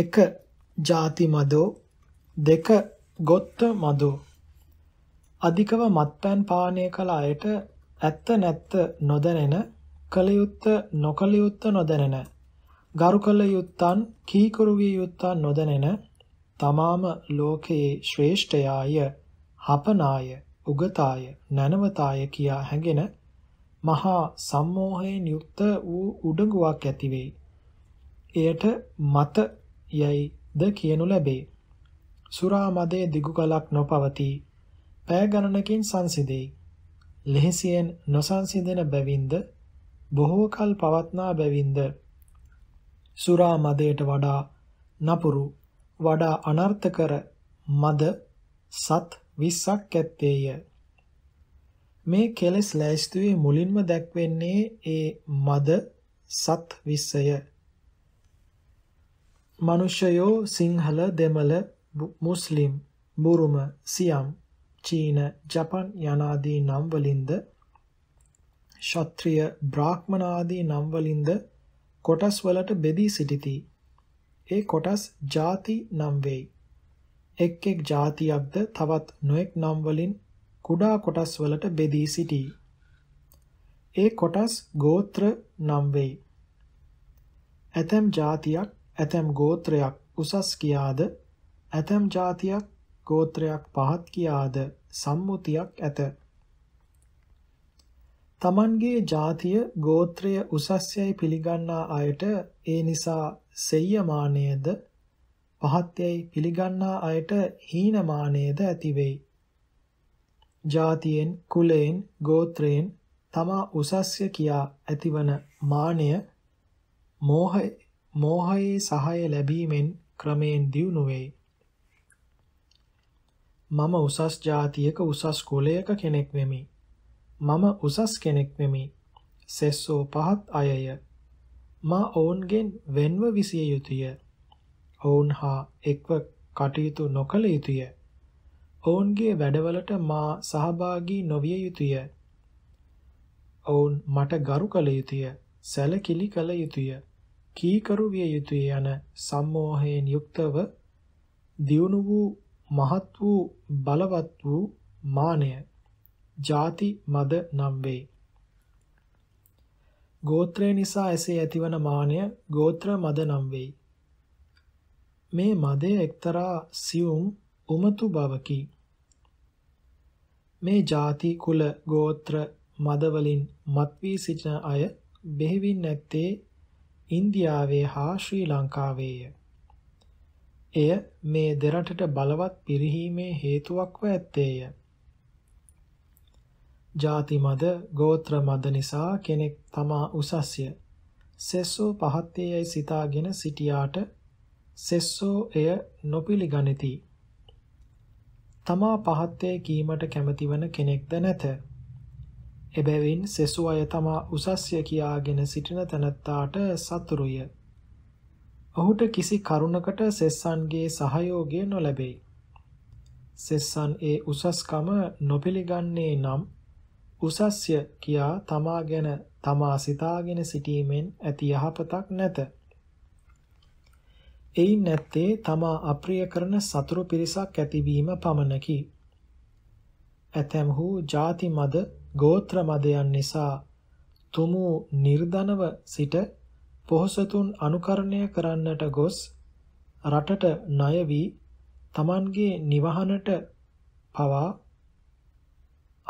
එක ජාති මදෝ දෙක ගොත්ත මදෝ අධිකව මත්පැන් පානය කළ අයට ඇත්ත නැත්ත නොදැනෙන කලයුත්ත නොකලයුත්ත නොදැනෙන ගරු කළ යුත්තන් කීකරු විය යුත්තන් නොදැනෙන තමාම ලෝකයේ ශ්‍රේෂ්ඨයාය හපනාය උගතාය නැනවතාය කියා හැඟෙන මහා සම්මෝහයෙන් යුක්ත වූ උඩඟුවක් ඇතිවේ එයට මත යැයි ද කියනු ලැබේ. සුරා මදේ දිගු කලක් නොපවතී. පෑ ගණනකින් සංසිඳෙයි. ලෙහෙසියෙන් නොසංසිඳෙන බැවින්ද බොහෝ කල පවත්නා බැවින්ද සුරා මදයට වඩා නපුරු වඩා අනර්ථ කර මද සත් 20ක් ඇත්තේය. මේ කෙලෙස් ලෑස්තුවේ මුලින්ම දැක්වෙන්නේ ඒ මද සත් 20ය. මනුෂ්‍යයෝ සිංහල දෙමළ මුස්ලිම් බුරුම සියම් චීන ජපන් යනාදී නම් වලින්ද ශාත්‍රීය බ්‍රාහ්මණ ආදී නම් වලින්ද කොටස් වලට බෙදී සිටිති. ඒ කොටස් ಜಾති නම් වෙයි. එක් එක් ಜಾතියක්ද තවත් නොඑක් නම් වලින් කුඩා කොටස් වලට බෙදී සිටී. ඒ කොටස් ගෝත්‍ර නම් වෙයි. ඇතම් જાතියක් ඇතැම් ගෝත්‍රයක් උසස් කියාද ඇතැම් જાතියක් ගෝත්‍රයක් පහත් කියාද සම්මුතියක් ඇත. තමන්ගේ જાතිය ගෝත්‍රය උසස් යයි පිළිගන්නා අයට ඒ නිසා සෙය්‍යමානයේද පහත් යයි පිළිගන්නා අයට හීනමානයේද ඇති වෙයි. જાතියෙන් කුලයෙන් ගෝත්‍රයෙන් තමා උසස්ය කියා ඇතිවන මානය මෝහය මෝහයේ සහාය ලැබීමෙන් ක්‍රමයෙන් දියුණු වෙයි. මම උසස් ජාතියක උසස් කුලයක කෙනෙක් වෙමි. මම උසස් කෙනෙක් වෙමි. සෙස්සෝ පහත් අයය. මා ඔවුන්ගෙන් වෙන්ව විසිය යුතුය. ඔවුන් හා එක්ව කටයුතු නොකළ යුතුය. ඔවුන්ගේ වැඩවලට මා සහභාගී නොවිය යුතුය. ඔවුන් මට ගරු කළ යුතුය. සැලකිලි කළ යුතුය. කීකරු විය යුතුය යන සම්මෝහයෙන් යුක්තව දියුණු වූ මහත් වූ බලවත් වූ මානය ಜಾති මද නම් වේ. ගෝත්‍රය නිසා එසේ ඇතිවන මානය ගෝත්‍ර මද නම් වේ. මේ මදය එක්තරා සියුම් උමතු බවකි. මේ ಜಾති කුල ගෝත්‍ර මද වලින් මත් වී සිටින අය බෙහෙවින් නැත්තේ ඉන්දියාවේ හා ශ්‍රී ලංකාවේය. එය මේ දෙරටට බලවත් පිරිහීමේ හේතුවක්ව ඇත්තේය. ಜಾති මද, ගෝත්‍ර මද නිසා කෙනෙක් තමා උසස්ය. සෙස්සෝ පහත්තේයි සිතාගෙන සිටියාට සෙස්සෝ එය නොපිළිගනිති. තමා පහත්තේ කීමට කැමැති වන කෙනෙක්ද නැත. එබැවින් සෙසු අය තමා උසස්ය කියාගෙන සිටින තැනැත්තාට සතුරුය. ඔහුට කිසි කරුණකට සෙස්සන්ගේ සහයෝගය නොලැබෙයි. සෙස්සන් ඒ උසස්කම නොපිළිගන්නේ නම් උසස්ය කියා තමා ගැන තමා සිතාගෙන සිටීමෙන් ඇති යහපතක් නැත. එයින් නැත්තේ තමා අප්‍රිය කරන සතුරු පිරිසක් ඇතිවීම පමණකි. ඇතැම්හු ಜಾති මද ගෝත්‍ර මදයන් නිසා තුමු නිර්ධනව සිට පොහොසතුන් අනුකරණය කරන්නට ගොස් රටට ණය වී තමන්ගේ නිවහනට පවා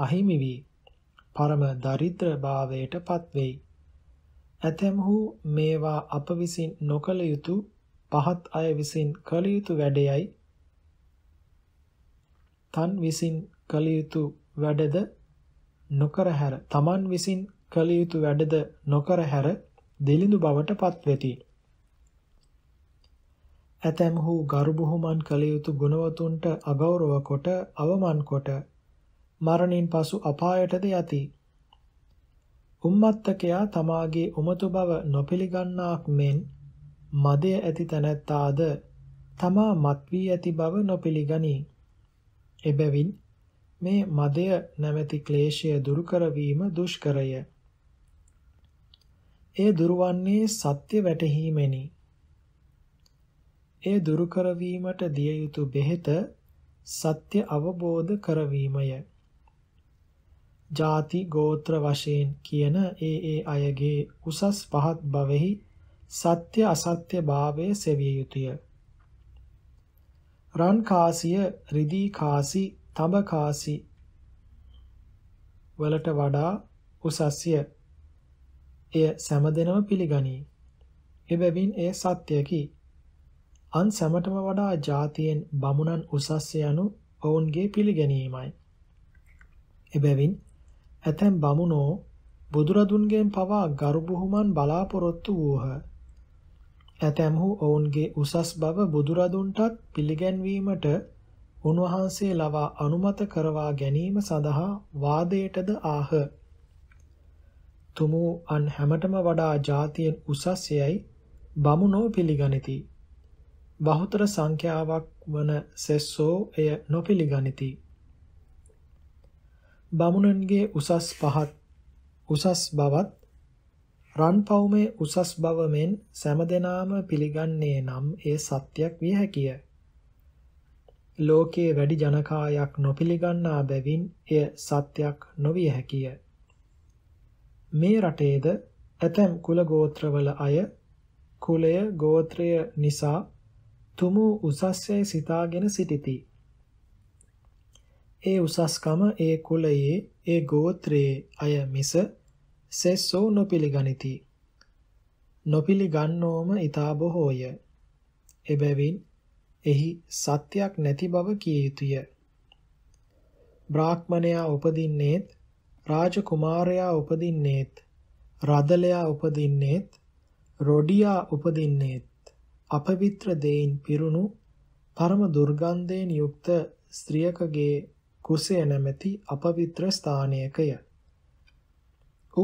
අහිමි වී පරම දරිද්‍රභාවයට පත්වෙයි. ඇතැම්හු මේවා අප විසින් නොකළ යුතු පහත් අය විසින් කළ යුතු වැඩයයි. තන් විසින් කළ යුතු වැඩද නොකර හැර තමන් විසින් කළ යුතු වැඩද නොකර හැර දෙලිඳු බවට පත්වෙති. ඇතැම්හු ගරුබුහුමන් කළ යුතු ගුණවතුන්ට අගෞරව කොට අවමන් කොට මරණින් පසු අපායටද යති. උම්මත්තකයා තමාගේ උමතු බව නොපිළිගන්නාක් මෙන් මදය ඇති තැනැත්තාද තමා මත් වී ඇති බව නොපිළිගනී. එබැවින් මේ මදය නැමැති ක්ලේශය දුරු කරවීම දුෂ්කරය. ඒ දුරවන්නේ සත්‍ය වැටහීමෙනි. ඒ දුරු කරවීමට දිය යුතු බෙහෙත සත්‍ය අවබෝධ කරවීමය. ಜಾති ගෝත්‍ර වශයෙන් කියන ඒ ඒ අයගේ උසස් පහත් බවෙහි සත්‍ය අසත්‍ය භාවයේ සෙවිය යුතුය. රන් කාසිය රිදී කාසි තඹ කාසි වලට වඩා උසස්ය. එය සෑමදෙනම පිළිගනී. එබැවින් එය සත්‍යකි. අන් සැමටම වඩා ජාතියෙන් බමුණන් උසස් යනු ඔවුන්ගේ පිළිගැනීමයි. එබැවින් ඇතැම් බමුණෝ බුදුරදුන්ගෙන් පවා ගරුබුහුමන් බලාපොරොත්තු වූහ. ඇතැම්හු ඔවුන්ගේ උසස් බව බුදුරදුන්ටත් පිළිගැන්වීමට උන්වහන්සේ ලවා අනුමත කරවා ගැනීම සඳහා වාදයටද ආහ. තුමු අන් හැමටම වඩා ජාතියෙන් උසස්යයි බමුණෝ පිළිගනිති. බහුතර සංඛ්‍යාවක් වන සෙස්සෝ එය නොපිළිගනිති. බමුණන්ගේ උසස් පහත් උසස් බවත් රන්පවුමේ උසස් බව මෙන් සෑම දෙනාම පිළිගන්නේ නම් ඒ සත්‍යක් විය හැකිය. ලෝකයේ වැඩි ජනකායක් නොපිළිගන්නා බැවින් එය සත්‍යක් නොවිය හැකිය. මේ රටේද ඇතැම් කුල ගෝත්‍රවල අය කුලය ගෝත්‍රය නිසා තුමු උසස්යයි සිතාගෙන සිටිති. ඒ උසස්කම ඒ කුලයේ ඒ ගෝත්‍රයේ අය මිස සෙස්සෝ නොපිළිගනිති. නොපිළිගන්නෝම ඊතා බොහෝය. එබැවින් එහි සත්‍යයක් නැති බව කිය යුතුය. බ්‍රාහ්මණයා උපදින්නේත් රාජකුමාරයා උපදින්නේත් රදලයා උපදින්නේත් රොඩියා උපදින්නේත් අපවිත්‍ර දෙයින් පිරුණු පරම දුර්ගන්ධයෙන් යුක්ත ස්ත්‍රියකගේ කුසය නැමැති අපවිත්‍ර ස්ථානයකය.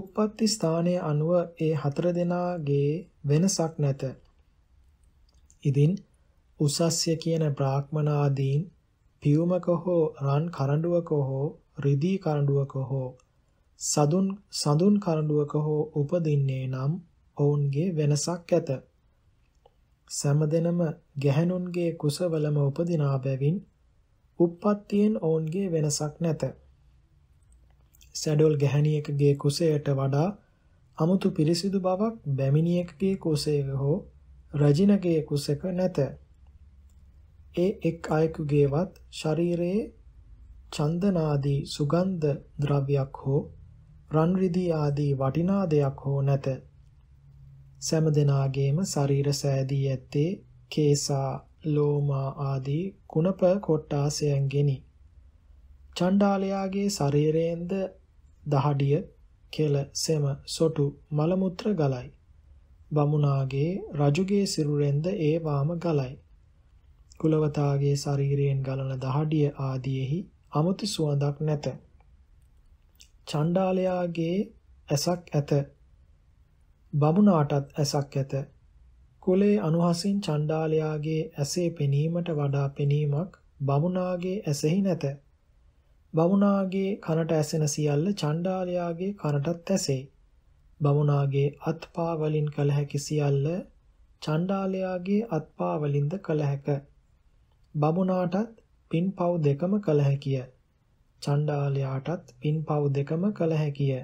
උප්පත්ති ස්ථානය අනුව ඒ හතර දෙනාගේ වෙනසක් නැත. ඉතින් උසස්ය කියන බ්‍රාහ්මනාදීන් පියුමක හෝ රන් කරඬුවක හෝ රිදී කරඬුවක හෝ සදුන් සඳුන් කරඬුවක හෝ උපදින්නේ නම් ඔවුන්ගේ වෙනසක් ඇත. සමදෙනම ගැහණුන්ගේ කුසවලම උපදිනා බැවින් උප්පත්තියෙන් ඔවුන්ගේ වෙනසක් නැත. සැඩොල් ගැහණියකගේ කුසයට වඩා අමුතු පිරිසිදු බවක් බැමිණියකගේ කුසයක හෝ රජිනගේ කුසක නැත. ඒ එක් අයෙකුගේවත් ශරීරයේ චන්දනාදී සුගන්ධ ද්‍රව්‍යයක් හෝ රන් රිදී ආදී වටිනා දෙයක් හෝ නැත. සෑම දිනාගේම ශරීර සෑදී ඇත්තේ කේසා, ලෝමා ආදී කුණප කොට්ටාසයන්ගෙනි. චණ්ඩාලයාගේ ශරීරයෙන්ද දහඩිය, කෙල, සෙම, සොටු, මල මුත්‍ර ගලයි. බමුණාගේ රජුගේ සිරුරෙන්ද ඒවාම ගලයි. කුලවතාගේ ශරීරයෙන් ගලන දහඩිය ආදීෙහි අමුතු සුවඳක් නැත. චණ්ඩාලයාගේ ඇසක් ඇත. බමුණාටත් ඇසක් ඇත. කුලේ අනුහසින් චණ්ඩාලයාගේ ඇසේ පෙනීමට වඩා පෙනීමක් බමුණාගේ ඇසෙහි නැත. බමුණාගේ කනට ඇසෙන සියල්ල චණ්ඩාලයාගේ කනටත් ඇසේ. බමුණාගේ අත්පා වලින් කළ හැකි සියල්ල චණ්ඩාලයාගේ අත්පා වලින්ද කළ හැකිය. බමුණාටත් පින් පව් දෙකම කළ හැකිය. චණ්ඩාලයාටත් පින් පව් දෙකම කළ හැකිය.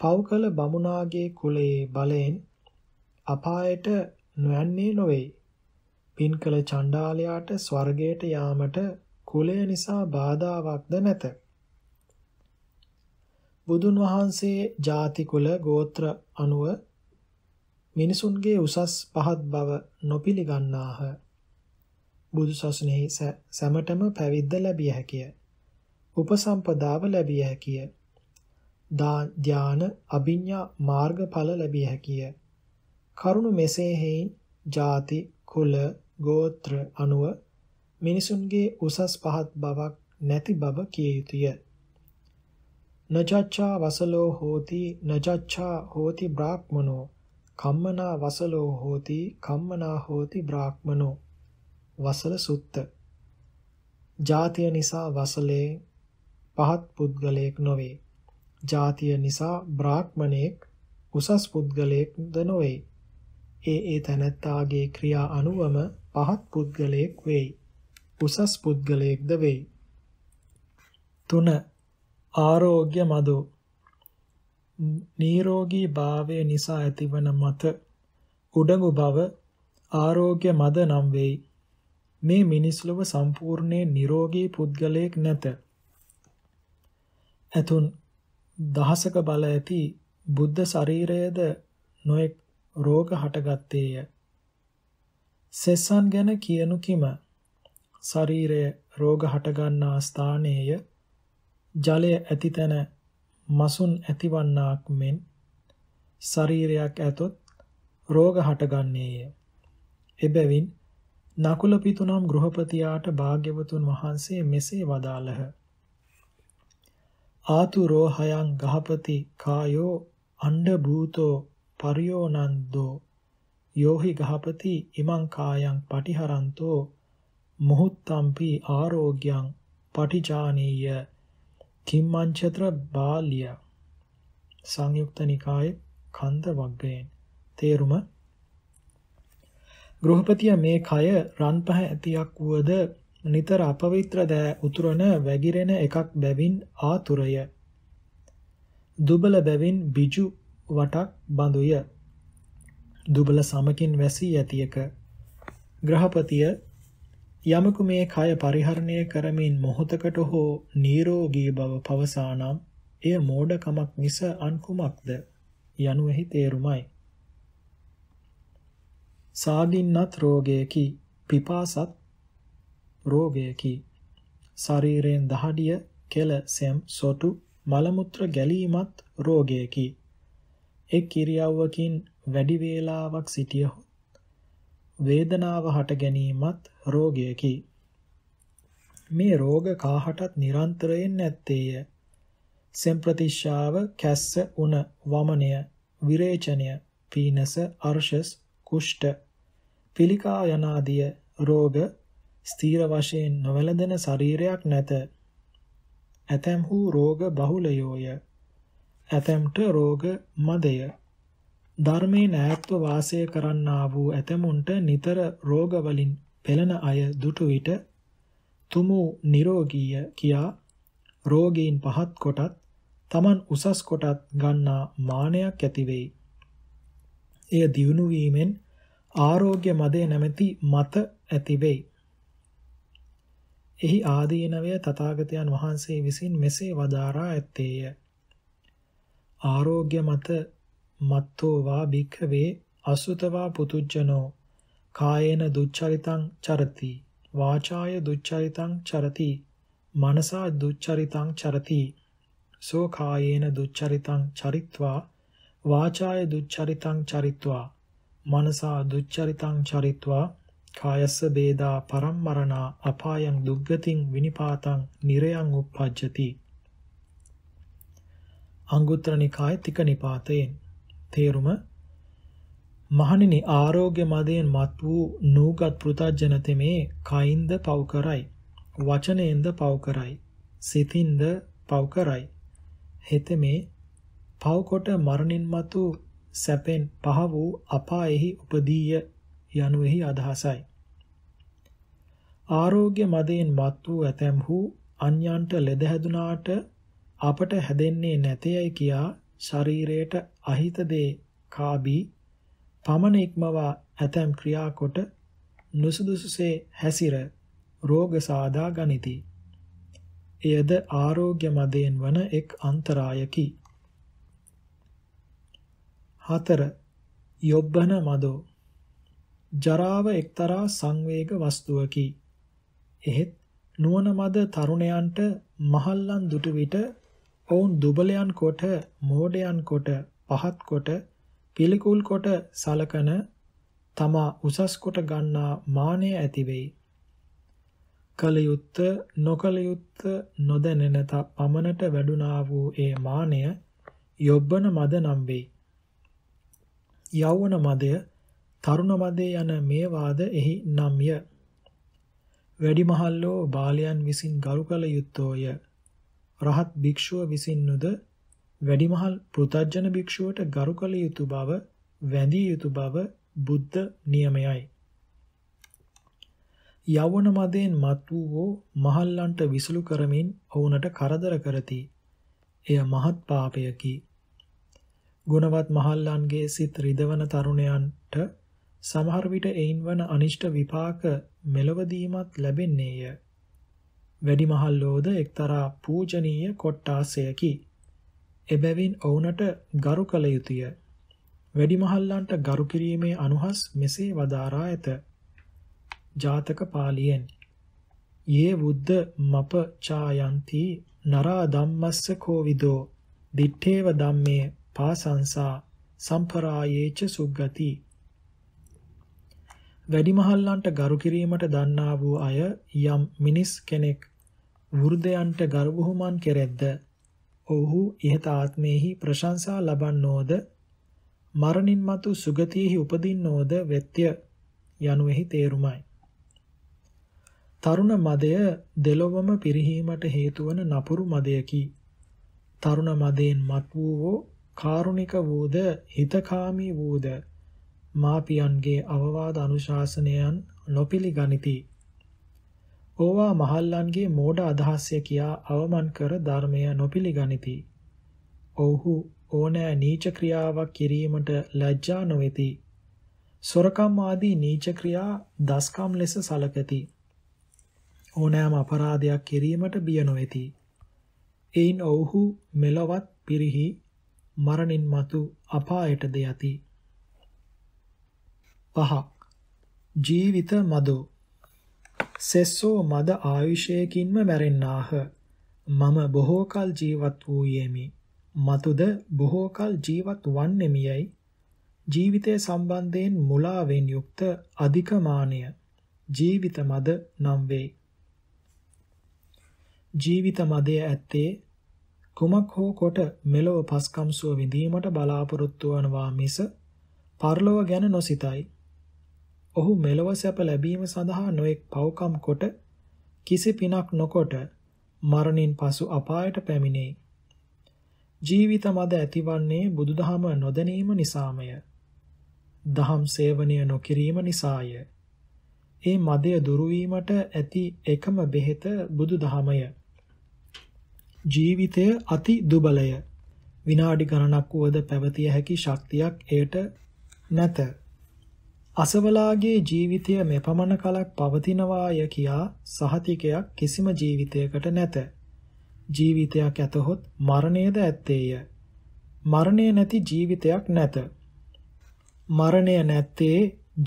පව් කළ බමුණාගේ කුලයේ බලයෙන් අපායට නොයන්නේ නොවේ. පින් කළ චණ්ඩාලයාට ස්වර්ගයට යාමට කුලය නිසා බාධාවක්ද නැත. බුදුන් වහන්සේ ಜಾති කුල ගෝත්‍ර අනුව මිනිසුන්ගේ උසස් පහත් බව නොපිලිගන්නාහ. බුදු සසුනේහි සැමටම පැවිද්ද ලැබිය හැකිය. උපසම්පදාව ලැබිය හැකිය. ධාන අභිඥා මාර්ගඵල ලැබිය හැකිය. කරුණු මෙසේ හේයින් ಜಾති කුල ගෝත්‍ර අනුව මිනිසුන්ගේ උසස් පහත් බවක් නැති බව කිය යුතුය. නජච්ඡා වසලෝ හෝති නජච්ඡා හෝති බ්‍රාහ්මනෝ කම්මනා වසලෝ හෝති කම්මනා හෝති බ්‍රාහ්මනෝ වසල සුත්ත. ජාතිය නිසා වසලේ පහත් පුද්ගලයෙක් නොවේ. ජාතිය නිසා බ්‍රාහ්මණයෙක් උසස් පුද්ගලයෙක්ද නොවේ. ඒ ඒ තැනැත්තාගේ ක්‍රියා අනුවම පහත් පුද්ගලයෙක් වෙයි. උසස් පුද්ගලයෙක්ද වෙයි. 3. ආරෝග්‍ය මදෝ නිරෝගී භාවය නිසා ඇතිවන මත උඩඟු බව ආරෝග්‍ය මද නම් වෙයි. මේ මිනිස් ලොව සම්පූර්ණයෙන් නිරෝගී පුද්ගලයෙක් නැත. එතුන් දහසක බල ඇති බුද්ධ ශරීරයේද නොඑක් රෝග හටගත්තේය. සෙසන් ගැන කියනු කිම ශරීරය රෝග හටගන්නා ස්ථානයේය ජලය ඇතිතන මසුන් ඇතිවන්නාක් මෙන් ශරීරයක් ඇතොත් රෝග හටගන්නේය. එබැවින් නකුල පිතුනම් ගෘහපතියාට භාග්‍යවතුන් වහන්සේ මෙසේ වදාළහ. ආතුරෝ හයං ගහපති කායෝ අණ්ඩ භූතෝ පරියෝනන්දෝ යෝහි ගහපති ඉමං කායං පටිහරන්තෝ මොහුත්තම්පි ආරෝග්‍යං පටිජානීය කිම්මංචත්‍ර බාල්‍ය සංයුක්ත නිකායේ කන්ද වග්ගයෙන් තේරුම ගෘහපතිය මේ කය රන් පහ ඇතියක් වුවද නිතර අපවිත්‍ර දෑ උතුරන වැగిරෙන එකක් බැවින් ආතුරය. දුබල බැවින් biju වටක් බඳුය. දුබල සමකින් වැසී ඇතියක. ගෘහපතිය යමකු මේ කය පරිහරණය කරමින් මොහොතකට හෝ නිරෝගී බව පවසානම් එය මෝඩකමක් මිස අන්කුමක්ද යනුෙහි තේරුමයි. සාගින්නත් රෝගයකි පිපාසත් රෝගයකි ශරීරයෙන් දහඩිය කෙල සෙම් සොටු මලමුත්‍ර ගැලීමත් රෝගයකි එක් කිරියාවකින් වැඩි වේලාවක් සිටියහොත් වේදනාව හට ගැනීමත් රෝගයකි මේ රෝග කාහටත් නිරන්තරයෙන් නැත්තේය සෙම්ප්‍රතිශාව කැස්ස උණ වමනය විරේචනය පීනස අර්ශස් කුෂ්ඨ පිළිකා යනාදිය රෝග ස්ථීර වශයෙන් නොවැළඳෙන ශරීරයක් නැත. ඇතැම්හු රෝග බහුලයෝය. ඇතැම්ට රෝග මදය. ධර්මයේ නැත්ව වාසය කරන්නා වූ ඇතැමුන්ට නිතර රෝගවලින් පෙළෙන අය දුටු විට තුමු නිරෝගීය කියා රෝගීන් පහත් කොටත් තමන් උසස් කොටත් ගන්නා මානයක් ඇති වෙයි. එය දියුණු වීමෙන් ආරෝග්‍ය මදය නැමැති මත ඇතිවෙයි. එහි ආදීනවය තථාගතයන් වහන්සේ විසින් මෙසේ වදාරා ඇත්තේය. ආරෝග්‍ය මත මත්තෝ වා භික්ඛවේ අසුතවා පුතුජ්ජනෝ කායේන දුච්චරිතං චරති වාචාය දුච්චරිතං චරති මනසා දුච්චරිතං චරති සෝ කායේන දුච්චරිතං චරිත්වා වාචාය දුච්චරිතං චරිत्वा මනසා දුච්චරිතං චරිत्वा කායස්ස බේදා පරම්මරණා අපායන් දුග්ගතින් විනිපාතං නිරයන් උප්පජ්ජති අංගුත්තර නිකාය තික නිපාතයෙන් තේරුම මහණෙනි ආරෝග්‍ය මදයෙන් මත් වූ නූගත් පෘතජන තෙමේ කයින්ද පව කරයි වචනයෙන්ද පව කරයි සිතින්ද පව කරයි හෙතෙමේ පවකොට මරණින් මතු සැපෙන් පහ වූ අපායෙහි උපදීය යනුෙහි අදහසයි. ආරෝග්‍ය මදයෙන් මත් වූ ඇතැම්හු අන්‍යන්ට ලෙද හැදුනාට අපට හැදෙන්නේ නැතේයි කියා ශරීරයට අහිත දේ කාබී පමණ ඉක්මවා ඇතැම් ක්‍රියාකොට නුසුදුසුසේ හැසිර රෝග සාදා ගනිති. එයද ආරෝග්‍ය මදයෙන් වන එක් අන්තරායකි. 4. යොබ්බන මදෝ ජරාව එක්තරා සංවේග වස්තුවකි. එහෙත් නුවණ මද තරුණයන්ට මහල්ලන් දුටු විට ඔවුන් දුබලයන් කොට, මෝඩයන් කොට, පහත් කොට, පිළිකුල් කොට සලකන තමා උසස් කොට ගන්නා මානය ඇති වෙයි. කලයුත්ත නොකලයුත්ත නොදැනෙන පමණට වැඩුණා වූ ඒ මානය යොබ්බන මද නම් වෙයි. යෞවන මදය, තරුණ මදය යන මේ වාද එහි නම්ය. වැඩිමහල්ලෝ බාලයන් විසින් ගරු කළ යුත්තෝය. රහත් භික්ෂුව විසින් නොද වැඩිමහල් පෘතජන භික්ෂුවට ගරු කළ යුතු බව වැඳිය යුතු බව බුද්ධ නියමයයි. යවන මදයෙන් මත් වූවෝ මහල්ලන්ට විසළු කරමින් ඔවුනට කරදර කරති. එය මහත් පාපයකි. ගුණවත් මහල්ලන්ගේ සිත් රිදවන තරුණයන්ට සමහර විට එයින් වන අනිෂ්ට විපාක මෙලවදීමත් ලැබෙන්නේය. වැඩිමහල්ලෝද එක්තරා පූජනීය කොට්ටාසයකි. එබැවින් ඔවුනට ගරු කළ යුතුය. වැඩිමහල්ලන්ට ගරු කිරීමේ අනුහස් මෙසේ වදාරා ඇත. ජාතක පාලියෙන් යේ බුද්ධ මප ඡායන්ති නරා ධම්මස්ස කෝවිදෝ දිත්තේව ධම්මේ පාසංසා සම්පරායේච සුග්ගති වැඩිමහල්ලන්ට ගරු කිරීමට දන්නා වූ අය යම් මිනිස් කෙනෙක් වෘදයන්ට ගරුබුහුමන් කෙරෙද්ද ඔහු ইহත ආත්මෙහි ප්‍රශංසා ලබන්නෝද මරණින් මතු සුගතියෙහි උපදින්නෝද වෙත්‍ය යනුෙහි තේරුමයි තරුණ මදය දෙලොවම පිරිහීමට හේතුවන නපුරු මදයකි තරුණ මදයෙන් මත් වූවෝ කාරුණික වූද හිතකාමී වූද මාපියන්ගේ අවවාද අනුශාසනයන් නොපිළිගනිති. ඕවා මහල්ලන්ගේ මෝඩ අදහස්ය කියා අවමන් කර ධර්මය නොපිළිගනිති. ඔවුහු ඕනෑ නීච ක්‍රියාවක් කිරීමට ලැජ්ජා නොවෙති. සොරකම් ආදී නීච ක්‍රියා දස්කම් ලෙස සලකති. ඕනෑම අපරාධයක් කිරීමට බිය නොවෙති. එයින් ඔවුහු මෙලොවත් පිරිහි මරණින් මතු අපායටද යති. පහ ජීවිත මදෝ සෙස්සෝ මද ආයුෂයකින්ම මැරෙන්නාහ මම බොහෝ කල ජීවත් වූයේමි මතුද බොහෝ කල ජීවත් වන්නෙමියයි ජීවිතය සම්බන්ධයෙන් මුලාවෙන් යුක්ත අධිකමානය ජීවිත මද නම් වේ ජීවිත මදය ඇත්තේ කුමක් හෝ කොට මෙලොව පස්කම්සුව විඳීමට බලාපොරොත්තු වනවා මිස පරලොව ගැන නොසිතයි. ඔහු මෙලොව සැප ලැබීම සඳහා නොඑක් පව්කම් කොට කිසි පිනක් නොකොට මරණින් පසු අපායට පැමිණෙයි. ජීවිත මද ඇතිවන්නේ බුදුදහම නොදැනීම නිසාමය. දහම් සේවනය නොකිරීම නිසාය. ඒ මදය දුරු ඇති එකම බෙහෙත බුදුදහමය. ජීවිතය අති දුබලය. විනාඩි ගණනක් වුවද පැවතිය හැකි ශක්තියක් එයට නැත. අසවලාගේ ජීවිතය මෙපමණ කලක් පවතිනවාය කියා සහතිකයක් කිසිම ජීවිතයකට නැත. ජීවිතයක් ඇතහොත් මරණයද ඇත්තේය. මරණය නැති ජීවිතයක් නැත. මරණය නැත්තේ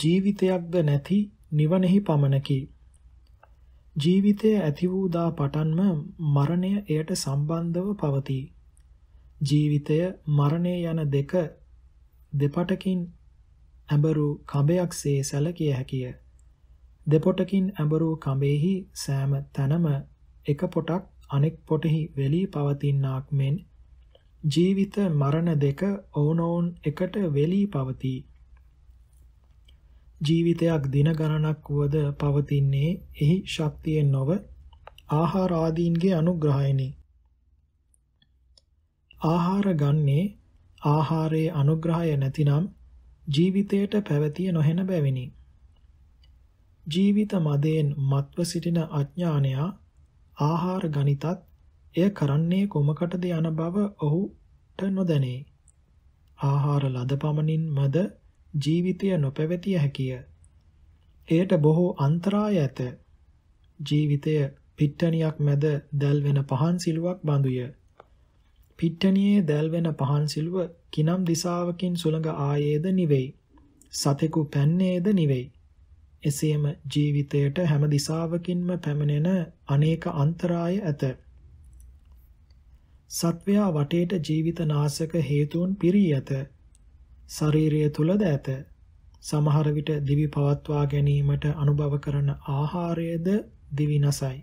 ජීවිතයක්ද නැති නිවනෙහි පමණකි. ජීවිතය ඇති වූ දා පටන්ම මරණය එයට සම්බන්ධව පවතී. ජීවිතය මරණය යන දෙක දෙපටකින් ඇඹරු කඹයක්සේ සැලකිය හැකිය. දෙපොටකින් ඇඹරු කඹෙහි සෑම තැනම එක පොටක් අනෙක් පොටෙහි වෙලී පවතිනාක් මෙන් ජීවිත මරණ දෙක ඔවුනොවුන් එකට වෙලී පවතී. ජීවිතයක් දින ගණනක් වුවද පවතින්නේ එහි ශක්තියෙන් නොව ආහාර ආදීන්ගේ අනුග්‍රහයෙනි. ආහාර ගන්නේ ආහාරයේ අනුග්‍රහය නැතිනම් ජීවිතයට පැවතිය නොහෙන බැවිනි. ජීවිත මදයෙන් මත්ව සිටින අඥානයා ආහාර ගනිතත් එය කරන්නේ කොමකටද යන බව ඔහුට නොදැනේ. ආහාර ලද පමණින් මද ජීවිතය නොපැවතිය හැකිය. එයට බොහෝ අන්තරාය ඇත. ජීවිතය පිට්ටනියක් මැද දැල්වෙන පහන් සිලුවක් බඳුය. පිට්ටනියේ දැල්වෙන පහන් සිලුව කිනම් දිසාවකින් සුළඟ ආයේද නිවෙයි. සතෙකු පැන්නේද නිවෙයි. එසේම ජීවිතයට හැම දිසාවකින්ම පැමිණෙන අනේක අන්තරාය ඇත. සත්වයා වටේට ජීවිත නාශක හේතුන් පිරී ඇත. ශරීරය තුලද ඇත. සමහර විට දිවි පවත්වා ගැනීමට අනුභව කරන ආහාරයද දිවි නසයි.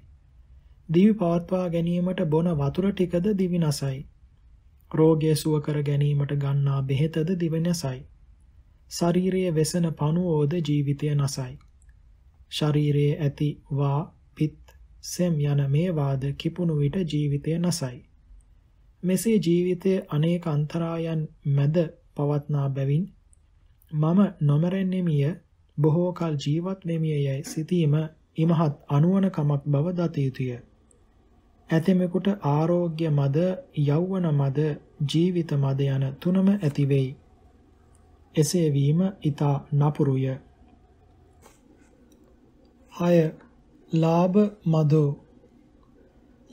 දිවි පවත්වා ගැනීමට බොන වතුර ටිකද දිවි නසයි. රෝගය සුව කර ගැනීමට ගන්නා බෙහෙතද දිවි නසයි. ශරීරයේ වෙසෙන පණුවෝද ජීවිතය නසයි. ශරීරයේ ඇති වා පිත් සෙම් යන මේවාද කිපුණු විට ජීවිතය නසයි. මෙසේ ජීවිතයේ අනේක අන්තරායන් මැද පවත්නා බැවින් මම නොමරෙන්නෙමිය බොහෝ කල ජීවත් වෙමිය යයි සිතීම ඉමහත් අනුවණකමක් බව දත යුතුය. ඇතෙමෙකුට ආරෝග්‍ය මද, යෞවන මද, ජීවිත මද යන තුනම ඇති වෙයි. එසේ වීම ඊට නපුරුය. 6. ලාභ මදෝ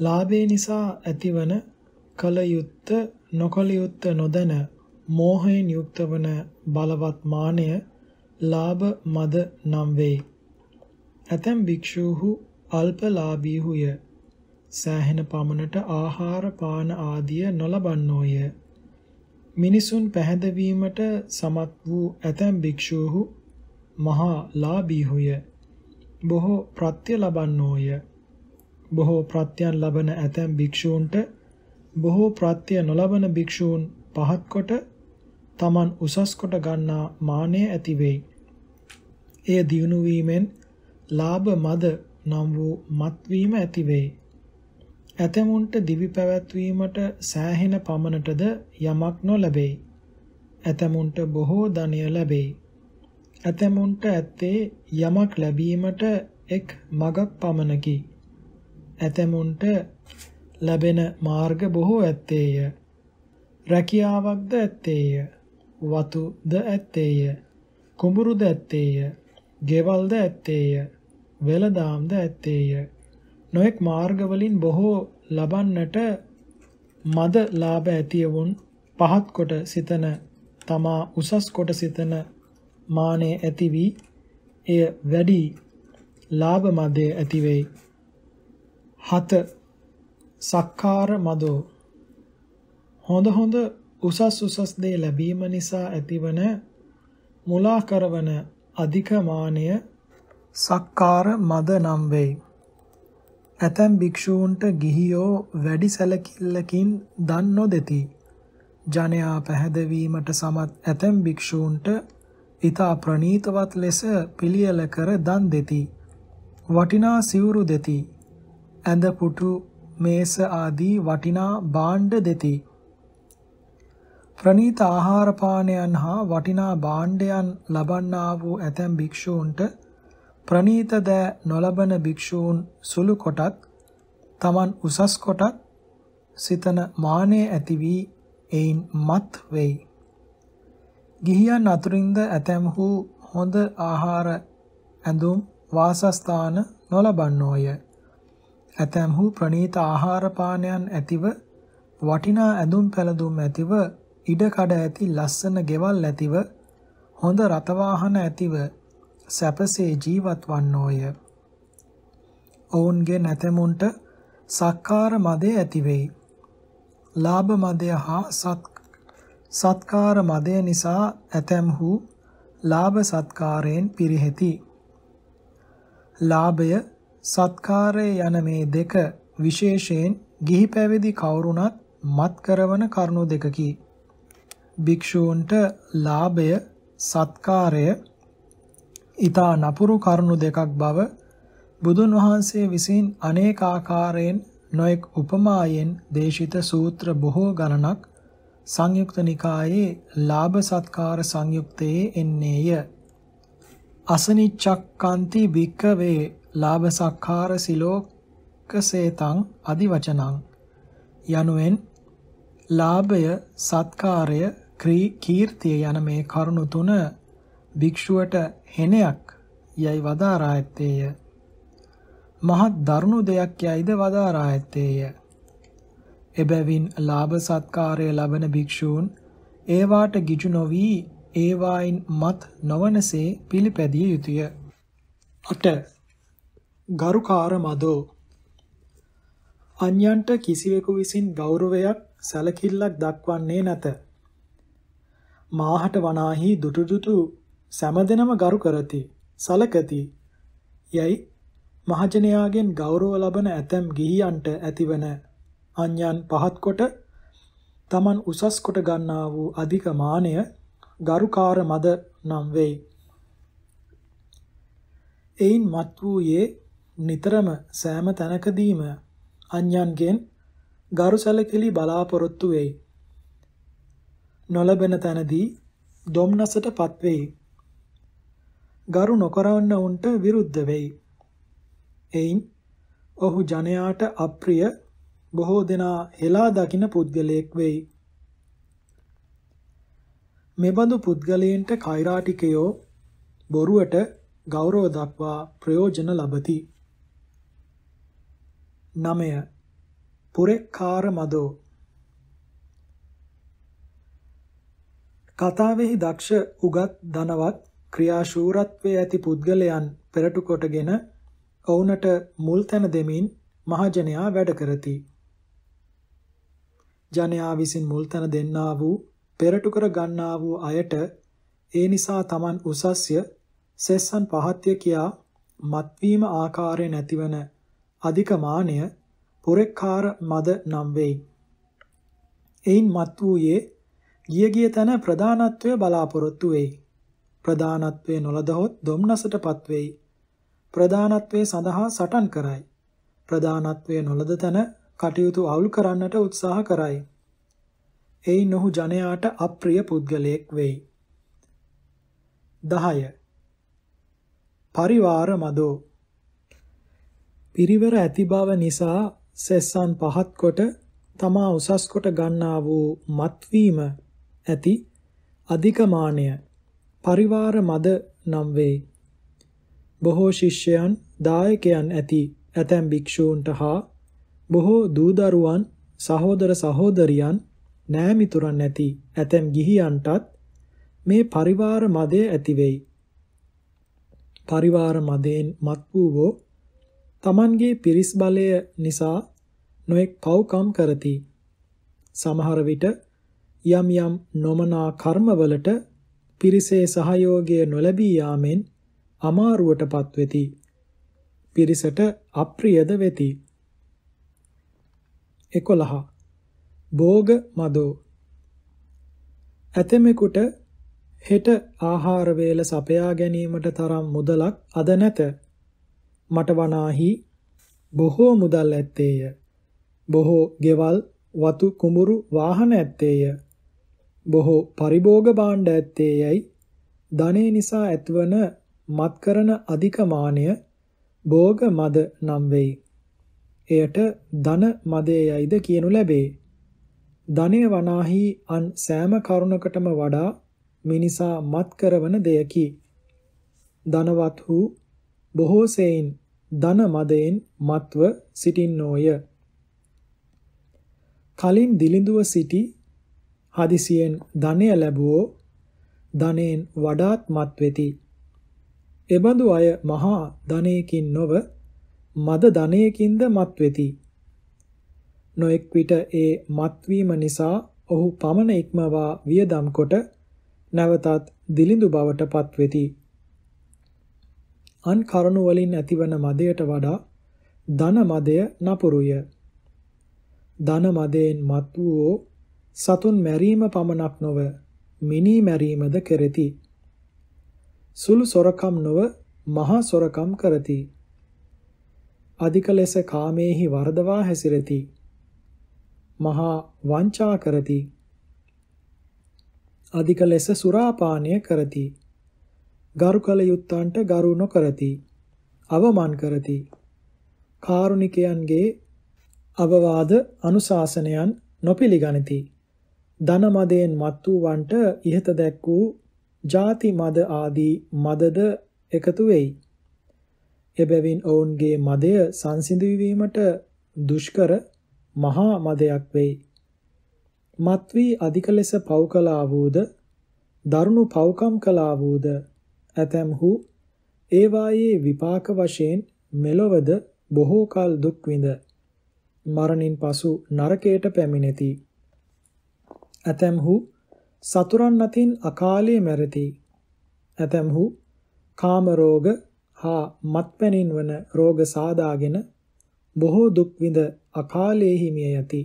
ලාභේ නිසා ඇතිවන කලයුත්ත නොකලයුත්ත නොදැන මෝහයෙන් යුක්ත වන බලවත් මානය ලාභ මද නම් වේ. ඇතැම් භික්ෂූහු අල්පලාභීහුය. සෑහෙන පමණට ආහාර පාන ආදිය නොලබන්නෝය. මිනිසුන් පැහැදවීමට සමත් වූ ඇතැම් භික්ෂූහු මහා ලාභීහුය. බොහෝ ප්‍රත්‍ය ලබන්නෝය. බොහෝ ප්‍රත්‍යයන් ලබන ඇතැම් භික්ෂූන්ට බොහෝ ප්‍රත්‍ය නොලබන භික්ෂූන් පහත් කොට Taman උසස් කොට ගන්නා මානය ඇති වෙයි. එය දියුණු වීමෙන් ලාභ මද නම් වූ මත්වීම ඇති වෙයි. ඇතමුන්ට දිවි පැවැත්වීමට සෑහෙන පමණටද යමක් නොලැබෙයි. ඇතමුන්ට බොහෝ ධනය ලැබෙයි. ඇතමුන්ට ඇත්තේ යමක් ලැබීමට එක් මගක් පමණකි. ඇතමුන්ට ලැබෙන මාර්ග බොහෝ ඇත්තේය. රැකියාවක්ද ඇත්තේය. වතු ද ඇත්තේය කුඹුරු ද ඇත්තේය ගෙවල් ද ඇත්තේය වෙළදාම් ද ඇත්තේය නොඑක් මාර්ගවලින් බොහෝ ලබන්නට මද ලාභ ඇතියවුන් පහත් කොට සිතන තමා උසස් කොට සිතන මානෙ ඇති වී එය වැඩි ලාභ මදේ ඇති වෙයි හත සක්කාර මදෝ හොඳ හොඳ උසස් උසස් දේ ලැබීම නිසා ඇතිවන මුලා කරවන අධික මානය සක්කාර මද නම් වෙයි. ඇතැම් භික්ෂූන්ට ගිහියෝ වැඩි සැලකිල්ලකින් දන් නොදෙති. ජනයා පැහැදවීමට සමත් ඇතැම් භික්ෂූන්ට ඊතා ප්‍රණීතවත් ලෙස පිළියෙල කර දන් දෙති. වටිනා සිවුරු දෙති. ඇඳ පුටු මේස ආදී වටිනා භාණ්ඩ දෙති. ප්‍රනීත ආහාර පානයන් හා වටිනා භාණ්ඩයන් ලබන්නා වූ ඇතැම් භික්ෂූන්ට ප්‍රනීත ද නොලබන භික්ෂූන් සුළු කොටත් තමන් උසස් කොටත් සිතන මානෙ ඇති වී එයින් මත් වෙයි. ගිහියන් අතුරින්ද ඇතැම්හු හොඳ ආහාර ඇඳුම් වාසස්ථාන නොලබන්නෝය. ඇතැම්හු ප්‍රනීත ආහාර පානයන් ඇතිව වටිනා ඇඳුම් පැළඳුම් ඇතිව ඉඩකඩ ඇති ලස්සන ගෙවල් ඇතිව හොඳ රථවාහන ඇතිව සැපසේ ජීවත් වන්නෝය. ඔවුන්ගේ නැතමුන්ට සක්කාර මදය ඇති වෙයි. ලාභ මදය හා සත්කාර මදය නිසා ඇතැම්හු ලාභ සත්කාරයෙන් පිරිහෙති. ලාභය සත්කාරය යන මේ දෙක විශේෂයෙන් ගිහි පැවිදි කවුරුණත් මත් කරවන කරුණු දෙකකි. භික්ෂූන්ට ලාභය සත්කාරය ඊතා නපුරු කරුණු දෙකක් බව බුදුන් වහන්සේ විසින් අනේක ආකාරයෙන් නොඑක් උපමායෙන් දේශිත සූත්‍ර බොහෝ ගණනක් සංයුක්ත නිකායේ ලාභ සත්කාර සංයුක්තයේ එන්නේය අසනිච්චක්කාන්ති භික්කවේ ලාභ සක්කාර සිලෝකසේතං අදි වචනං යනුවෙන් ලාභය සත්කාරය කීර්තිය යන මේ කරුණු තුන භික්ෂුවට හෙනයක් යයි වදාරා ඇත්තේය. මහත් දරුණු දෙයක් යයිද වදාරා ඇත්තේය. එබැවින් ලාභ සත්කාරය ලබන භික්ෂූන් ඒවාට ගිජු නොවි ඒවායින් මත් නොවනසේ පිළිපැදිය යුතුය. 8. ගරුකාර මදෝ අන්‍යන්ට කිසිවෙකු විසින් ගෞරවයක් සැලකිල්ලක් දක්වන්නේ නැත. මාහට වනාහි දුටුදුටු සැමදෙනම ගරු කරති සලකති යයි මහජනයාගෙන් ගෞරව ලබන ඇතැම් ගිහියන්ට ඇතිවන අන්‍යයන් පහත් කොට තමන් උසස් කොට ගන්නා වූ අධික මානය ගරුකාර මද නම් වෙයි. එයින් මත් වූයේ නිතරම සෑම තැනකදීම අන්‍යයන්ගෙන් ගරු සැලකිලි බලාපොරොත්තු වෙයි. නොලබන තැනදී ධම්නසටපත් වෙයි. ගරු නොකරවන්න උන්ට විරුද්ධ වෙයි. එයින් ඔහු ජනයාට අප්‍රිය බොහෝ දෙනා හෙලා දකින පුද්ගලයෙක් වෙයි. මෙබඳු පුද්ගලයන්ට කෛරාටිකයෝ බොරුවට ගෞරව දක්වා ප්‍රයෝජන ලබති. 9. පුරෙක්කාර මදෝ කතාවෙහි දක්ෂ උගත් ධනවත් ක්‍රියාශූරත්වයේ ඇති පුද්ගලයන් පෙරටු කොටගෙන ඔවුන්ට මුල් තැන දෙමින් මහජනයා වැඩ කරති. ජනයා විසින් මුල් තැන දෙන්නා වූ පෙරටු කර ගන්නා වූ අයට ඒ නිසා Taman උසස්ය සෙස්සන් පහත්ය කියා මත්වීම ආකාරයෙන් ඇතිවන අධික මානය පුරෙක්කාර මද නම් වෙයි. එයින් මත් වූයේ ගිය ගිය තැන ප්‍රධානත්වය බලාපොරොත්තු වෙයි. ප්‍රධානත්වය නොලදහොත් දුම්නසටපත් වෙයි. ප්‍රධානත්වය සඳහා සටන් කරයි. ප්‍රධානත්වය නොලද තැන කටයුතු අවුල් කරන්නට උත්සාහ කරයි. එයින් ඔහු ජනයාට අප්‍රිය පුද්ගලයෙක් වෙයි. 10. පරිවාර මදෝ පිරිවර ඇති බව නිසා සෙස්සන් පහත් කොට තමා උසස් කොට ගන්නා වූ මත්වීම ඇති අධිකමානය පරිවාර මද නම් වේ. බොහෝ ශිෂ්‍යයන් දායකයන් ඇති ඇතැම් භික්ෂූන්ට හා බොහෝ දූදරුවන් සහෝදර සහෝදරියන් නෑමිතුරන් ඇති ඇතැම් ගිහියන්ටත් මේ පරිවාර මදය ඇති වෙයි. පරිවාර මදයෙන් මත් වූවෝ තමන්ගේ පිරිස් බලය නිසා නොඑක් පව්කම් කරති. සමහර විට යම් යම් නොමනා කර්මවලට පිරිසේ සහයෝගය නොලැබී යාමෙන් අමාරුවටපත් වෙති. පිරිසට අප්‍රියද වෙති. 11. භෝග මදෝ ඇතමෙකුට හෙට ආහාර වේල සපයා ගැනීමට තරම් මුදලක් අද නැත. මට වනාහි බොහෝ මුදල් ඇත්තේය. බොහෝ ගෙවල්, වතු කුඹුරු වාහන ඇත්තේය. බොහෝ පරිභෝග භාණ්ඩ ඇත්තේ යයි ධනය නිසා ඇතිවන මත්කරන අධිකමානය භෝග මද නම් වෙයි. එයට ධන මදය යයිද කියනු ලැබේ. ධනය වනාහි අන් සෑම කරුණකටම වඩා මිනිසා මත්කරවන දෙයකි. ධනවත් වූ බොහෝ සෙයින් ධන මදයෙන් මත්ව සිටින්නෝය. කලින් දිලිඳුව සිටි හදිසියෙන් ධනය ලැබුවෝ ධනෙන් වඩාත්මත් වෙති. එබඳු අය මහා ධනයකින් නොව මද ධනයකින්ද මත් වෙති. නොඑක් විට ඒ මත්වීම නිසා ඔහු පමණ ඉක්මවා වියදම් කොට නැවතත් දිලිඳු බවට පත් වෙති. අන් කරුණු වලින් ඇතිවන මදයට වඩා ධන මදය නපුරුය. ධන මදයෙන් මත් වූ සතුන් මැරීම පමණක් නොව මිනී මැරීමද කරති. සුළු සොරකම් නොව මහා සොරකම් කරති. අධික ලෙස කාමේහි වර්ධවා හැසිරෙති. මහා වංචා කරති. අධික ලෙස සුරාපානය කරති. ගරු කල යුත්තන්ට ගරු නොකරති. අවමන් කරති. කාරුණිකයන්ගේ අවවාද අනුශාසනයන් නොපිළිගනිති. ධන මදයෙන් මත් වූවන්ට ඉහත දැක් වූ ಜಾති මද ආදී මදද එකතු වෙයි. එබැවින් ඔවුන්ගේ මදය සංසිඳුවීමට දුෂ්කර මහා මදයක් වෙයි. මත් වී අධික ලෙස පව් කළා වූද දරුණු පව්කම් කළා වූද ඇතැම්හු ඒවායේ විපාක වශයෙන් මෙලොවද බොහෝ කල දුක් විඳ මරණින් පසු නරකයට පැමිණෙති ඇතැම්හු සතුරන් අතින් අකාලයේ මැරෙති. ඇතැම්හු කාම රෝග හා මත්පැනින් වන රෝග සාදාගෙන බොහෝ දුක් විඳ අකාලයේ හිමිය යති.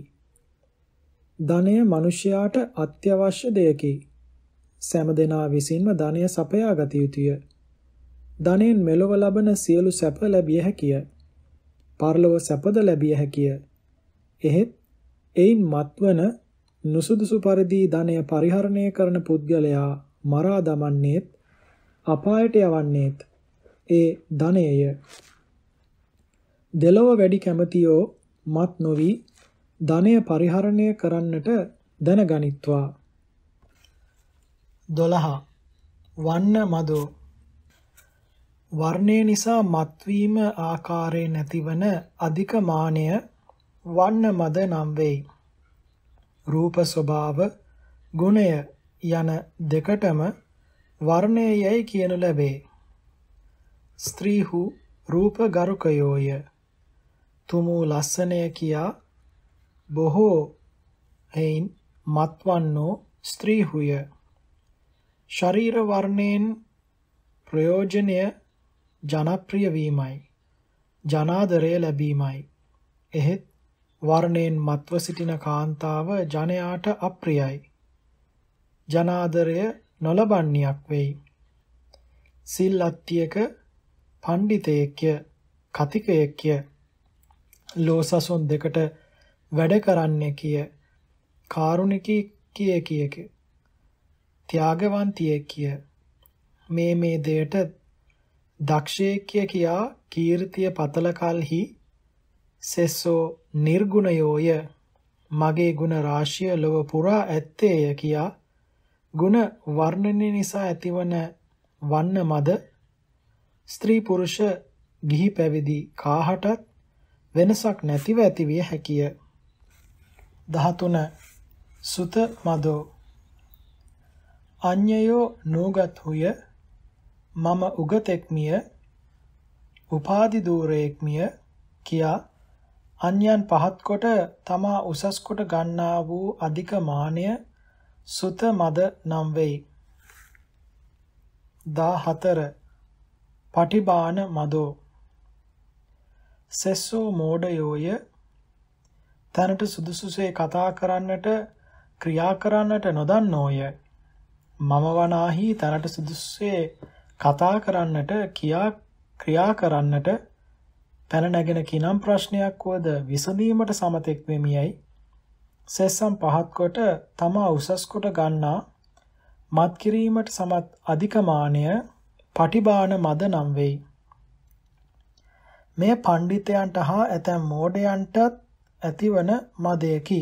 ධනය මිනිසයාට අත්‍යවශ්‍ය දෙයකි. සෑම දෙනා විසින්ම ධනය සපයා ගත යුතුය. ධනෙන් මෙලොව ලබන සියලු සැප ලැබිය හැකිය. පරලොව සැපද ලැබිය හැකිය. එහෙත් එයින් මත්වන නුසුදුසු පරිදි ධනය පරිහරණය කරන පුද්ගලයා මරා දමන්නේත් අපායට යවන්නේත් ඒ ධනයය දෙලොව වැඩි කැමතියෝ මත් නොවි ධනය පරිහරණය කරන්නට දැනගනිත්වා 12 වන්න මදෝ වර්ණය නිසා මත්වීම ආකාරයේ නැතිවන අධික මානය වන්න මද නම් වෙයි රූප ස්වභාව ගුණය යන දෙකටම වර්ණයයි කියනු ලැබේ. ස්ත්‍රීහු රූප ගරුකයෝය. තුමූ ලස්සනය කියා බොහෝ එයින් මත්වන්නෝ ස්ත්‍රීහුය. ශරීර වර්ණයෙන් ප්‍රයෝජනය ජනප්‍රිය වීමයි. ජනාදරය ලැබීමයි. එහෙත් වර්ණයෙන් මත්ව සිටින කාන්තාව ජනයාට අප්‍රියයි. ජනාදරය නොලබන්නේයක් වෙයි. සිල් අත්තියක පණ්ඩිතයෙක්ය කතිකයෙක්ය ලෝසසොන් දෙකට වැඩ කරන්නේ කිය කාරුණිකී කිය කියක ත්‍යාගවන්තියෙක් කිය මේ මේ දෙයට දක්ෂයෙක් කියා කීර්තිය පතල කලෙහි සෙසෝ නිර්ගුණයෝය මගේ ಗುಣ රාශිය ලොව පුරා ඇත්තේය කියා ಗುಣ වර්ණනය නිසා ඇතිවන වන්න මද ස්ත්‍රී පුරුෂ ගිහි පැවිදි කාහටත් වෙනසක් නැතිව ඇතිවිය හැකිය 13 සුත මදෝ අඤ්ඤයෝ නෝගත්හුය මම උගතෙක්මිය උපාදි දූරයෙක්මිය කියා අන්‍යයන් පහත් කොට තමා උසස් කොට ගන්නා වූ අධික මානය සුත මද නම් වෙයි. 14 පටිබාන මදෝ සෙස්සෝ මෝඩයෝය තැනට සුදුසුසේ කතා කරන්නට ක්‍රියා කරන්නට නොදන්නෝය මම වනාහි තැනට සුදුස්සේ කතා කරන්නට කියා ක්‍රියා කරන්නට පැන නැගෙන කිනම් ප්‍රශ්නයක් වුවද විසඳීමට සමතෙක් වෙමියයි සෙස්සම් පහත්කොට තමා උසස්කොට ගන්නා මත් කිරීමට සමත් අධිකමානය පටිබාන මද නම් වෙයි. මේ පණ්ඩිතයන්ට හා ඇතැම් මෝඩයන්ටත් ඇතිවන මදයකි.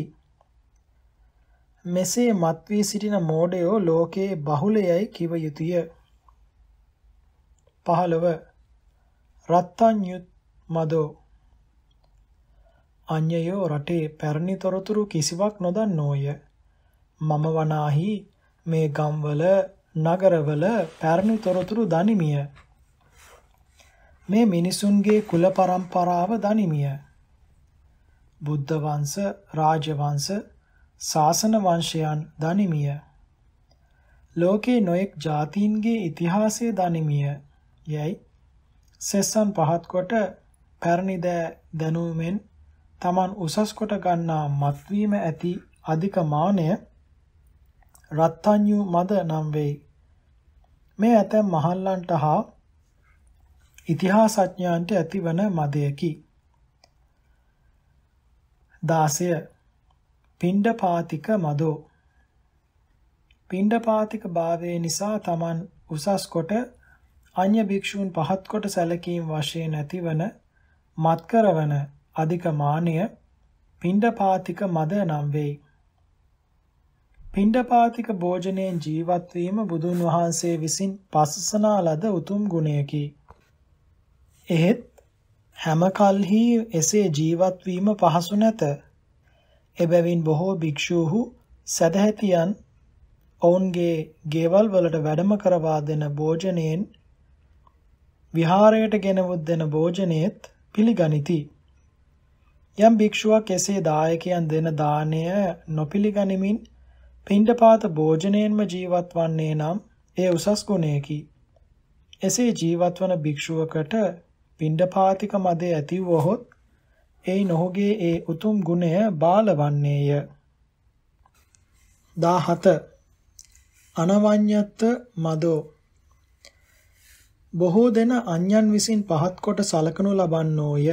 මෙසේ මත් වී සිටින මෝඩයෝ ලෝකයේ බහුලයයි කිව යුතුය. 15 රත්තන් යුත් මදෝ අඤ්ඤයෝ රටේ පැරණි තොරතුරු කිසිවක් නොදන්නෝය. මම වනාහි මේ ගම්වල නගරවල පැරණි තොරතුරු දනිමිය. මේ මිනිසුන්ගේ කුල પરම්පරාව දනිමිය. බුද්ධ වංශ, රාජ වංශ, සාසන වංශයන් දනිමිය. ලෝකේ නොඑක් જાතීන්ගේ ඉතිහාසය දනිමිය. යයි සෙස්සන් පහත් කොට පැරණි දැනුමෙන් Taman උසස් කොට ගන්නා මත්වීම ඇති අධික මානය රත්ත්‍ඤ්‍යු මද නම් වෙයි. මේ ඇතැම් මහල්ලන්ට හා ඉතිහාසඥයන්ට ඇතිවන මදයකි. 16 පිණ්ඩපාතික මදෝ පිණ්ඩපාතික භාවයේ නිසා Taman උසස් කොට අන්‍ය භික්ෂූන් පහත් කොට සැලකීම් වශයෙන් ඇතිවන මත්කරවන අධික මානය පිණ්ඩපාතික මද නම් වෙයි. පිණ්ඩපාතික භෝජනයෙන් ජීවත් වීම බුදුන් වහන්සේ විසින් පසසනා ලද උතුම් ගුණයකි. එහෙත් හැම කල්හි එසේ ජීවත් වීම පහසු නැත. එබැවින් බොහෝ භික්ෂූහු සදහැතියන් ඔවුන්ගේ ගේවල් වලට වැඩම කරවා දෙන භෝජනයෙන් විහාරයට ගෙනවුත් දෙන භෝජනයේත් පිළිගනිති. යම් භික්ෂුවක් එසේ දායකයන් දෙන දානය නොපිළිගනිමින් පිණ්ඩපාත භෝජනයෙන්ම ජීවත් වන්නේ නම් එය උසස් ගුණයකි. එසේ ජීවත් වන භික්ෂුවකට පිණ්ඩපාතික මදේ ඇති වොහොත් එයි නොහුගේ ඒ උතුම් ගුණය බාලවන්නේය. 17 අනවඤ්ඤත්ත මදෝ බොහෝ දෙන අන්‍යන් විසින් පහත් කොට සලකනු ලබන්නෝය.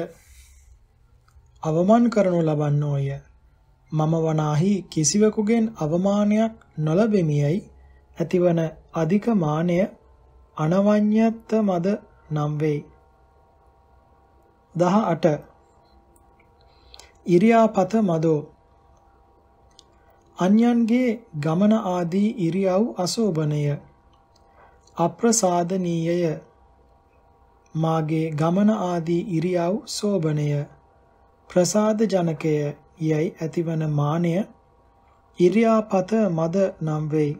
අවමන් කරනු ලබන්නෝය. මම වනාහි කිසිවෙකුගෙන් අවමානයක් නොලබෙමියයි ඇතිවන අධික මානය අනවඤ්ඤත්ත මද නම් වෙයි. 18 ඉරියාපත මදෝ අන්‍යන්ගේ ගමන ආදී ඉරියව් අසෝබනය අප්‍රසාදනීයය මාගේ ගමන ආදී ඉරියව් සෝබණය ප්‍රසාද ජනකය යයි ඇතිවන මානය ඉරියාපත මද නම් වෙයි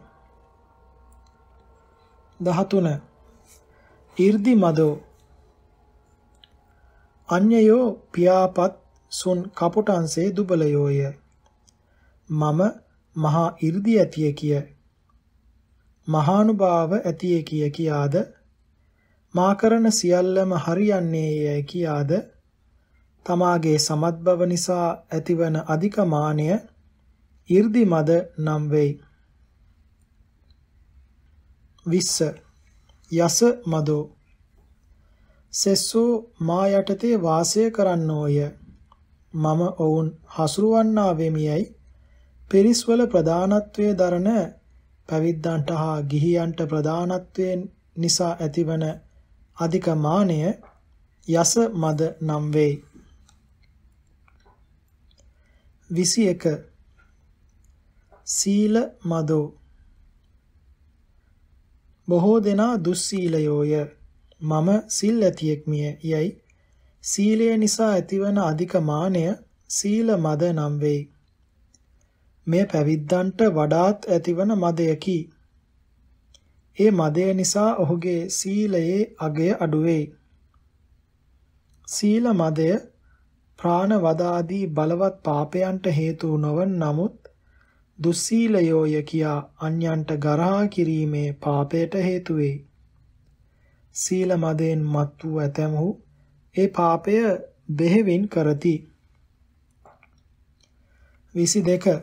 13 이르දි මදෝ අඤ්ඤයෝ පියාපත් සුන් කපුටන්සේ දුබලයෝය මම මහා 이르දි ඇතිය කිය මහානුභාව ඇතිය කිය කියාද මා කරන සියල්ලම හරියන්නේ යැයි කියාද තමාගේ සමත් බව නිසා ඇතිවන අධික මානය 이르දි මද නම් වෙයි 20 යස මදෝ සෙස්සෝ මා යටතේ වාසය කරන්නෝය මම ඔවුන් හසුරවන්නා වෙමියයි පිරිස්වල ප්‍රධානත්වයේ දරන පැවිද්දන්ට හා ගිහියන්ට ප්‍රධානත්වයෙන් නිසා ඇතිවන අධික මානය යස මද නම් වෙයි. 21 සීල මදෝ බොහෝ දෙනා දුස්සීලයෝය මම සිල් ඇතියෙක්මිය යයි සීලය නිසා ඇතිවන අධික මානය සීල මද නම් වෙයි. මෙය පැවිද්දන්ට වඩාත් ඇතිවන මදයකි. ඒ මදය නිසා ඔහුගේ සීලයේ අගය අඩුවේ. සීල මදය ප්‍රාණවදාදී බලවත් පාපයන්ට හේතු නොවන නමුත් දුස්සීලයෝය කියා අන්‍යන්ට ගරහා කිරීමේ පාපයට හේතු වෙයි. සීල මදයෙන් මත් වූ ඇතැමහු ඒ පාපය බෙහෙවින් කරති. 22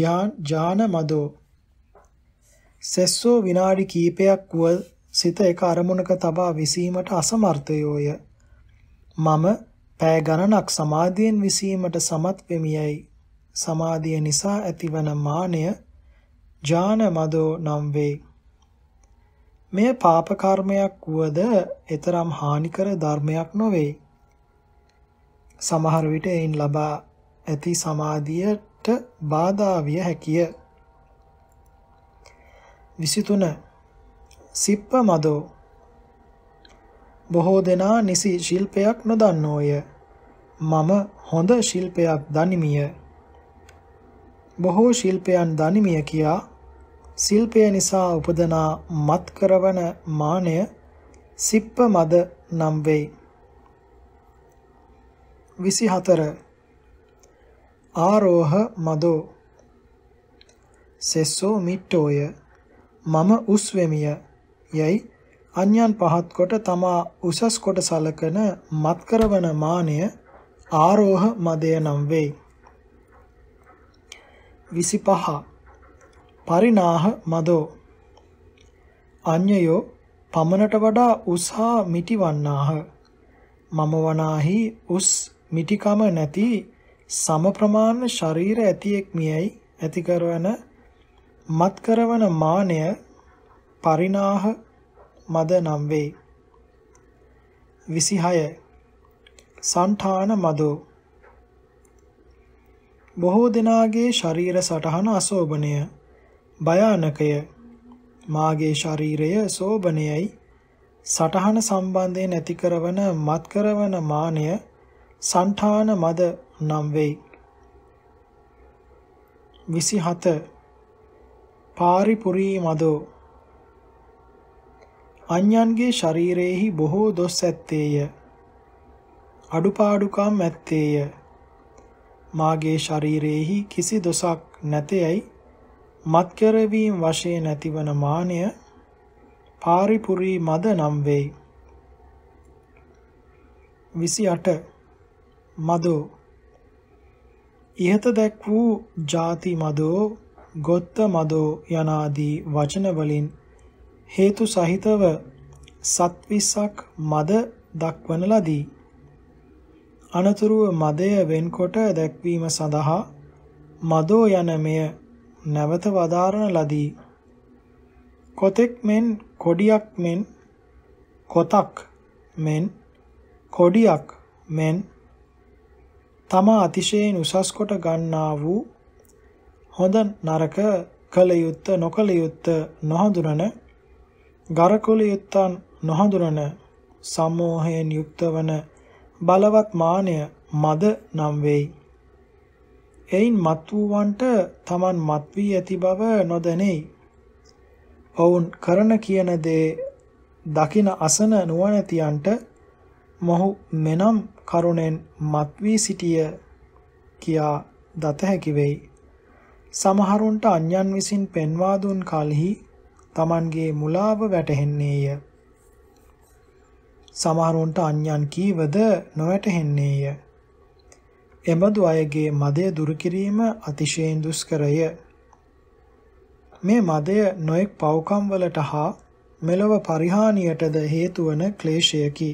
ධ්‍යාන ජාන මදෝ සෙස්සෝ විනාඩි කීපයක් වුව සිත එක අරමුණක තබා විසීමට අසමර්ථයෝය. මම පෑ ගණනක් සමාධියෙන් විසීමට සමත් වෙමියයි. සමාධිය නිසා ඇතිවන මානය ඥාන මදෝ නම් වේ. මෙය පාප කර්මයක් වුවද එතරම් හානිකර ධර්මයක් නොවේ. සමහර විට එයින් ලබා ඇති සමාධියට බාධා විය හැකිය. විසිතුන සිප්ප මදෝ බොහෝ දෙනා නිසි ශිල්පයක් නොදන්නෝය මම හොඳ ශිල්පයක් දනිමිය බොහෝ ශිල්පයන් දනිමිය කියා ශිල්පය නිසා උපදනා මත් කරවන මානය සිප්ප මද නම් වෙයි 24 ආරෝහ මදෝ සෙස්සෝ මිට්ටෝය මම උස් වෙමිය යයි අන්‍යයන් පහත් කොට තමා උසස් කොට සලකන මත්කරවන මානය ආරෝහ මදය නම් වෙයි. 25 පරිණාහ මදෝ අඤ්ඤයෝ පමණට වඩා උස්හා මිටිවන්නාහ මම වනාහි උස් මිටිකම නැති සම ප්‍රමාණ ශරීර ඇතියෙක් මියයි ඇති කරවන මත්කරවන මානය පරිණාහ මද නම් වේ. 26 සංඨාන මදෝ බොහෝ දෙනාගේ ශරීර සටහන අශෝභනය භයානකය මාගේ ශරීරය සෝභනයයි සටහන සම්බන්ධයෙන් ඇති කරවන මත් කරවන මානය సంఠාන මද නම් වෙයි 27 පාරිපුරී මදෝ අඤ්ඤන්ගේ ශරීරයේහි බොහෝ දොස් ඇත්තේය අඩුපාඩුකම් ඇත්තේය මාගේ ශරීරයේහි කිසි දොසක් නැතේයි මත් කෙරවීම වශයෙන් ඇතිවන මානය පාරිපුරී මද නම් වෙයි 28 මදෝ ইহත දැක් වූ ಜಾති මදෝ ගොත්ත මදෝ යනාදී වචන වලින් හේතු සහිතව සත්විසක් මද දක්වන ලදී. අනතුරුව මදය වෙන්කොට දැක්වීම සඳහා මදෝ යන මෙය නැවත වදාරණ ලදී. කොතෙක් මෙන් කොඩියක් මෙන් කොතක් මෙන් කොඩියක් මෙන් තමා අතිශයෙන් උසස් කොට ගන්නා වූ හොඳ නරක කල යුත්ත නොකල යුත්ත නොහඳුනන ගරකුල යුත්තන් නොහඳුනන සම්මෝහයෙන් යුක්ත වන බලවත් මානය මද නම් වෙයි. එයින් මත් වූවන්ට Taman මත් වී ඇති බව නොදැනෙයි. ඔවුන් කරන කියන දේ දකින අසන නුවණැතියන්ට මොහු මෙනම් කරුණෙන් මත් වී සිටිය කියා දත හැකි වෙයි. සමහරුන්ට අන්‍යයන් විසින් පෙන්වා දුන් කලෙහි Tamanගේ මුලාව වැටහෙන්නේය. සමහරුන්ට අන්‍යයන් කීවද නොවැටහෙන්නේය. එබඳු අයගේ මදය දුරු කිරීම අතිශයින් දුෂ්කරය. මේ මදය නොඑක් පව්කම් වලට හා මෙලව පරිහානියටද හේතු වන ක්ලේශයකි.